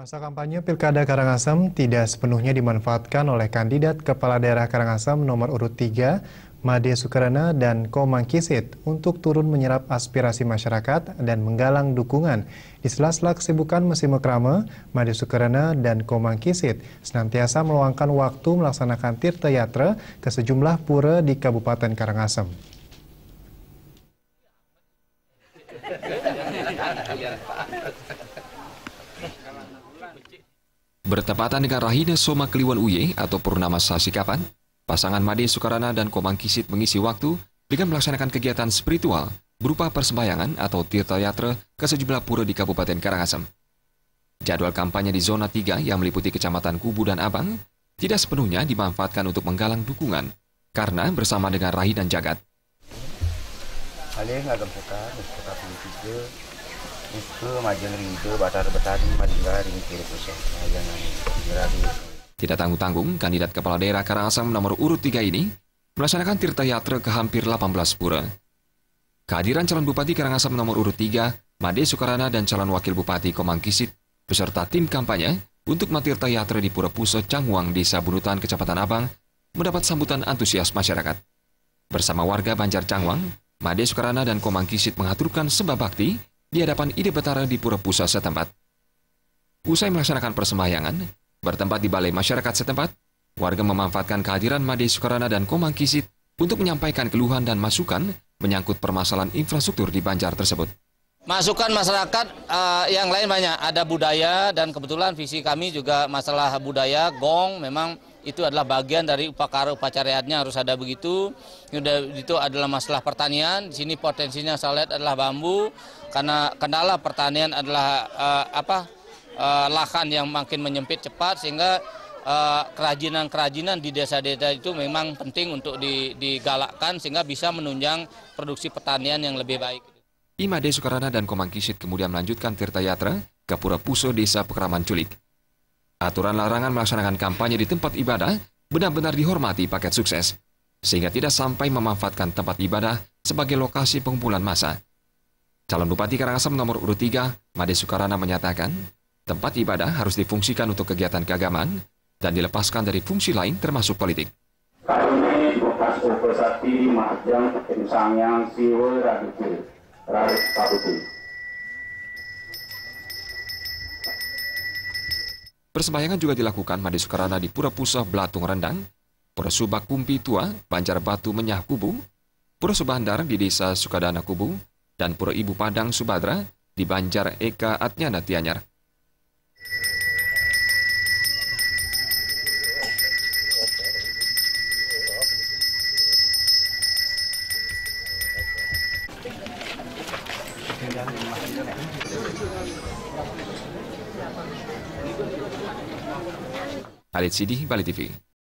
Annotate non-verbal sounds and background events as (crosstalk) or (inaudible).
Masa kampanye Pilkada Karangasem tidak sepenuhnya dimanfaatkan oleh kandidat Kepala Daerah Karangasem nomor urut 3, Made Sukarana dan Komang Kisit untuk turun menyerap aspirasi masyarakat dan menggalang dukungan. Di sela-sela kesibukan musim mekrama, Made Sukarana dan Komang Kisit senantiasa meluangkan waktu melaksanakan tirta yatra ke sejumlah pura di Kabupaten Karangasem. (laughs) Bertepatan dengan Rahina Soma Kliwon Uye atau Purnama Sasikapan, pasangan Made Sukarana dan Komang Kisit mengisi waktu dengan melaksanakan kegiatan spiritual berupa persembahyangan atau tirtayatra ke sejumlah pura di Kabupaten Karangasem. Jadwal kampanye di zona 3 yang meliputi kecamatan Kubu dan Abang tidak sepenuhnya dimanfaatkan untuk menggalang dukungan karena bersama dengan Rahi dan Jagat itu majeng batar betari ringkir tidak tanggung-tanggung, kandidat kepala daerah Karangasem nomor urut tiga ini melaksanakan tirta yatra ke hampir 18 pura. Kehadiran calon bupati Karangasem nomor urut tiga Made Sukarana dan calon wakil bupati Komangkisit beserta tim kampanye untuk matirta yatra di Pura Puso Cangwang Desa Bunutan Kecamatan Abang mendapat sambutan antusias masyarakat. Bersama warga Banjar Cangwang, Made Sukarana dan Komang Kisit mengaturkan sembah bakti di hadapan ide betara di pura pusat setempat. Usai melaksanakan persembahyangan, bertempat di balai masyarakat setempat, warga memanfaatkan kehadiran Made Sukarana dan Komang Kisit untuk menyampaikan keluhan dan masukan menyangkut permasalahan infrastruktur di Banjar tersebut. Masukan masyarakat uh, yang lain banyak, ada budaya dan kebetulan visi kami juga masalah budaya, gong memang itu adalah bagian dari upacara upacaraannya harus ada begitu. Itu adalah masalah pertanian. Di sini potensinya saya adalah bambu karena kendala pertanian adalah uh, apa uh, lahan yang makin menyempit cepat sehingga kerajinan-kerajinan uh, di desa-desa itu memang penting untuk digalakkan sehingga bisa menunjang produksi pertanian yang lebih baik. Imade Sukarana dan Komang Kisit kemudian melanjutkan Tirta Yatra ke Pura Puso Desa Pekraman Culik. Aturan larangan melaksanakan kampanye di tempat ibadah benar-benar dihormati paket sukses, sehingga tidak sampai memanfaatkan tempat ibadah sebagai lokasi pengumpulan massa. Calon Bupati Karangasem nomor urut 3, Made Sukarana menyatakan, tempat ibadah harus difungsikan untuk kegiatan keagamaan dan dilepaskan dari fungsi lain termasuk politik. Kami bekas bersakti majang kencang yang siwe Persembahyangan juga dilakukan Made Sukarana di Pura Pusah Belatung Rendang, Pura Subak Kumpi Tua, Banjar Batu Menyah Kubu, Pura Subandar di Desa Sukadana Kubu, dan Pura Ibu Padang Subadra di Banjar Eka Atnyana Tianyar. Alit Sidi, Bali TV.